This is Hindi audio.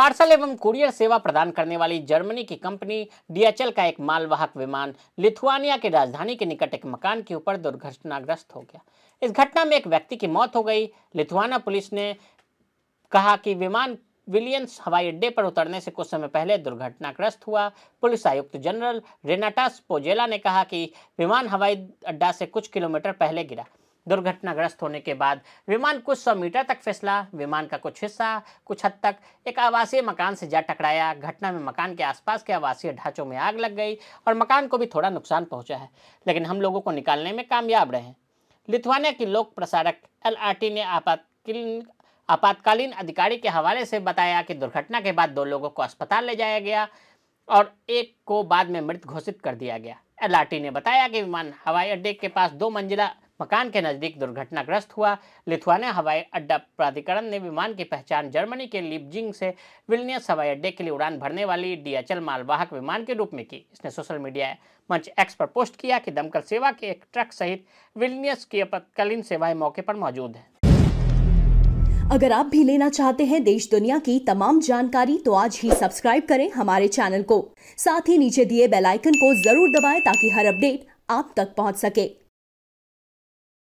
पार्सल एवं कुरियर सेवा प्रदान करने वाली जर्मनी की कंपनी डीएचएल का एक मालवाहक विमान लिथुआनिया की राजधानी के निकट एक मकान के ऊपर दुर्घटनाग्रस्त हो गया इस घटना में एक व्यक्ति की मौत हो गई लिथुआना पुलिस ने कहा कि विमान विलियंस हवाई अड्डे पर उतरने से कुछ समय पहले दुर्घटनाग्रस्त हुआ पुलिस आयुक्त जनरल रेनाटास पोजेला ने कहा कि विमान हवाई अड्डा से कुछ किलोमीटर पहले गिरा दुर्घटनाग्रस्त होने के बाद विमान कुछ सौ मीटर तक फिसला विमान का कुछ हिस्सा कुछ हद तक एक आवासीय मकान से जा टकराया घटना में मकान के आसपास के आवासीय ढांचों में आग लग गई और मकान को भी थोड़ा नुकसान पहुंचा है लेकिन हम लोगों को निकालने में कामयाब रहे लिथुआनिया की लोक प्रसारक एल ने आपातकालीन आपातकालीन अधिकारी के हवाले से बताया कि दुर्घटना के बाद दो लोगों को अस्पताल ले जाया गया और एक को बाद में मृत घोषित कर दिया गया एल ने बताया कि विमान हवाई अड्डे के पास दो मंजिला मकान के नजदीक दुर्घटनाग्रस्त हुआ लिथुआनिया हवाई अड्डा प्राधिकरण ने विमान की पहचान जर्मनी के लिपजिंग से विलनियस हवाई अड्डे के लिए उड़ान भरने वाली डीएचएल मालवाहक विमान के रूप में की इसने सोशल मीडिया मंच एक्स पर पोस्ट किया कि दमकल सेवा के एक ट्रक सहित विलनियस की आपत्कालीन सेवाएं मौके पर मौजूद है अगर आप भी लेना चाहते हैं देश दुनिया की तमाम जानकारी तो आज ही सब्सक्राइब करें हमारे चैनल को साथ ही नीचे दिए बेल आइकन को जरूर दबाएं ताकि हर अपडेट आप तक पहुंच सके